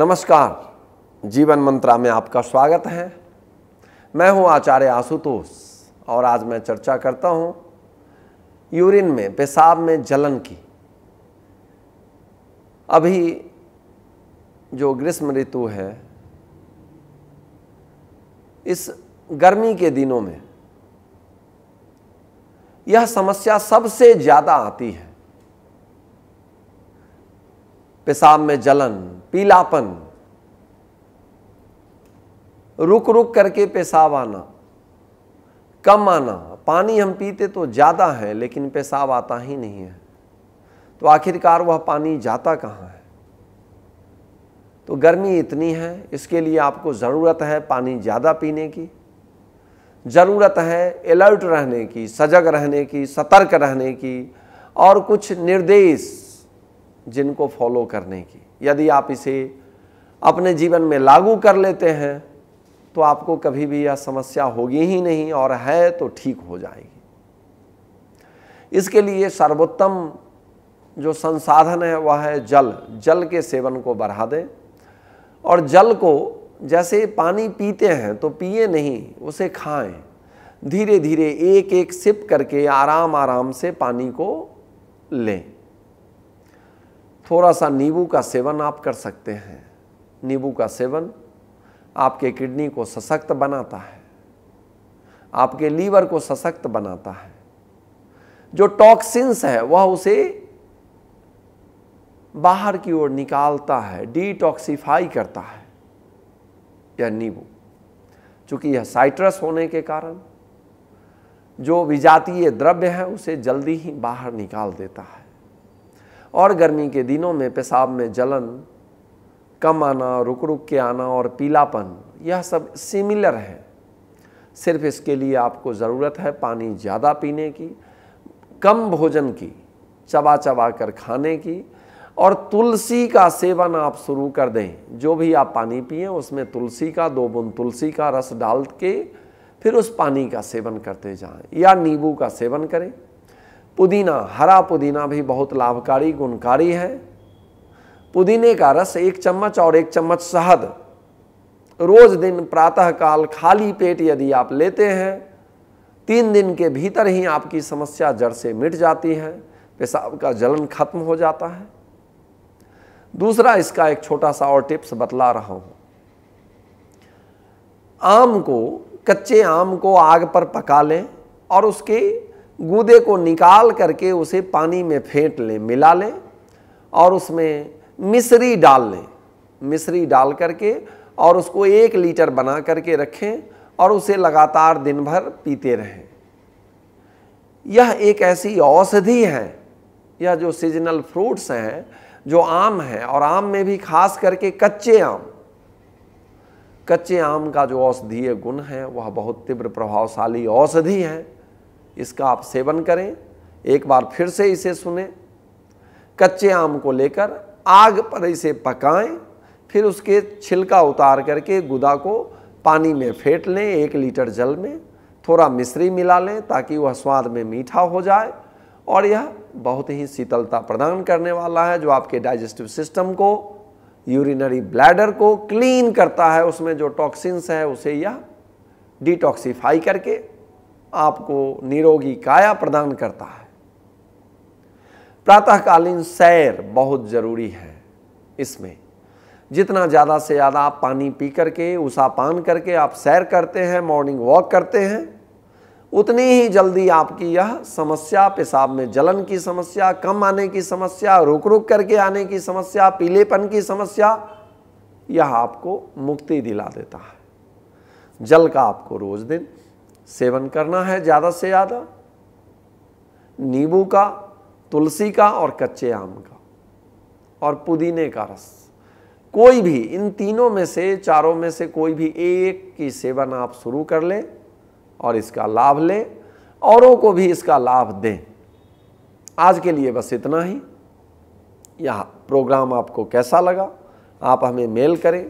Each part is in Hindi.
नमस्कार जीवन मंत्रा में आपका स्वागत है मैं हूं आचार्य आशुतोष और आज मैं चर्चा करता हूं यूरिन में पेशाब में जलन की अभी जो ग्रीष्म ऋतु है इस गर्मी के दिनों में यह समस्या सबसे ज़्यादा आती है पेशाब में जलन पीलापन रुक रुक करके पेशाब आना कम आना पानी हम पीते तो ज़्यादा है लेकिन पेशाब आता ही नहीं है तो आखिरकार वह पानी जाता कहाँ है तो गर्मी इतनी है इसके लिए आपको ज़रूरत है पानी ज़्यादा पीने की ज़रूरत है अलर्ट रहने की सजग रहने की सतर्क रहने की और कुछ निर्देश जिनको फॉलो करने की यदि आप इसे अपने जीवन में लागू कर लेते हैं तो आपको कभी भी यह समस्या होगी ही नहीं और है तो ठीक हो जाएगी इसके लिए सर्वोत्तम जो संसाधन है वह है जल जल के सेवन को बढ़ा दें और जल को जैसे पानी पीते हैं तो पिए नहीं उसे खाएं धीरे धीरे एक एक सिप करके आराम आराम से पानी को लें थोड़ा सा नींबू का सेवन आप कर सकते हैं नींबू का सेवन आपके किडनी को सशक्त बनाता है आपके लीवर को सशक्त बनाता है जो टॉक्सिन्स है वह उसे बाहर की ओर निकालता है डिटॉक्सीफाई करता है यह नींबू चूंकि यह साइट्रस होने के कारण जो विजातीय द्रव्य है उसे जल्दी ही बाहर निकाल देता है और गर्मी के दिनों में पेशाब में जलन कम आना रुक रुक के आना और पीलापन यह सब सिमिलर है सिर्फ इसके लिए आपको ज़रूरत है पानी ज़्यादा पीने की कम भोजन की चबा चबा कर खाने की और तुलसी का सेवन आप शुरू कर दें जो भी आप पानी पिए उसमें तुलसी का दो बुंद तुलसी का रस डाल के फिर उस पानी का सेवन करते जाएं या नींबू का सेवन करें पुदीना हरा पुदीना भी बहुत लाभकारी गुणकारी है पुदीने का रस एक चम्मच और एक चम्मच शहद रोज दिन प्रातःकाल खाली पेट यदि आप लेते हैं तीन दिन के भीतर ही आपकी समस्या जड़ से मिट जाती है पेशाब का जलन खत्म हो जाता है दूसरा इसका एक छोटा सा और टिप्स बतला रहा हूं आम को कच्चे आम को आग पर पका लें और उसके गूदे को निकाल करके उसे पानी में फेंट लें मिला लें और उसमें मिश्री डाल लें मिश्री डाल करके और उसको एक लीटर बना करके रखें और उसे लगातार दिन भर पीते रहें यह एक ऐसी औषधि है यह जो सीजनल फ्रूट्स हैं जो आम है और आम में भी खास करके कच्चे आम कच्चे आम का जो औषधीय गुण है वह बहुत तीव्र प्रभावशाली औषधि है इसका आप सेवन करें एक बार फिर से इसे सुने कच्चे आम को लेकर आग पर इसे पकाएं फिर उसके छिलका उतार करके गुदा को पानी में फेंट लें एक लीटर जल में थोड़ा मिश्री मिला लें ताकि वह स्वाद में मीठा हो जाए और यह बहुत ही शीतलता प्रदान करने वाला है जो आपके डाइजेस्टिव सिस्टम को यूरिनरी ब्लैडर को क्लीन करता है उसमें जो टॉक्सिन्स है उसे यह डिटॉक्सीफाई करके आपको निरोगी काया प्रदान करता है प्रातःकालीन सैर बहुत ज़रूरी है इसमें जितना ज़्यादा से ज़्यादा आप पानी पी करके उषा पान करके आप सैर करते हैं मॉर्निंग वॉक करते हैं उतनी ही जल्दी आपकी यह समस्या पेशाब में जलन की समस्या कम आने की समस्या रुक रुक करके आने की समस्या पीलेपन की समस्या यह आपको मुक्ति दिला देता है जल का आपको रोज़ दिन सेवन करना है ज़्यादा से ज़्यादा नींबू का तुलसी का और कच्चे आम का और पुदीने का रस कोई भी इन तीनों में से चारों में से कोई भी एक की सेवन आप शुरू कर लें और इसका लाभ लें औरों को भी इसका लाभ दें आज के लिए बस इतना ही यह प्रोग्राम आपको कैसा लगा आप हमें मेल करें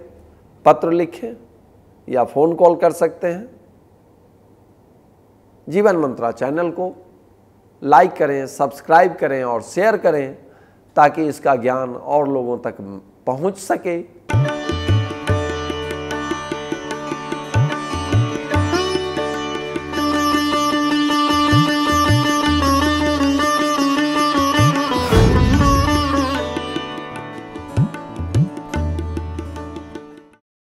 पत्र लिखें या फ़ोन कॉल कर सकते हैं जीवन मंत्रा चैनल को लाइक करें सब्सक्राइब करें और शेयर करें ताकि इसका ज्ञान और लोगों तक पहुंच सके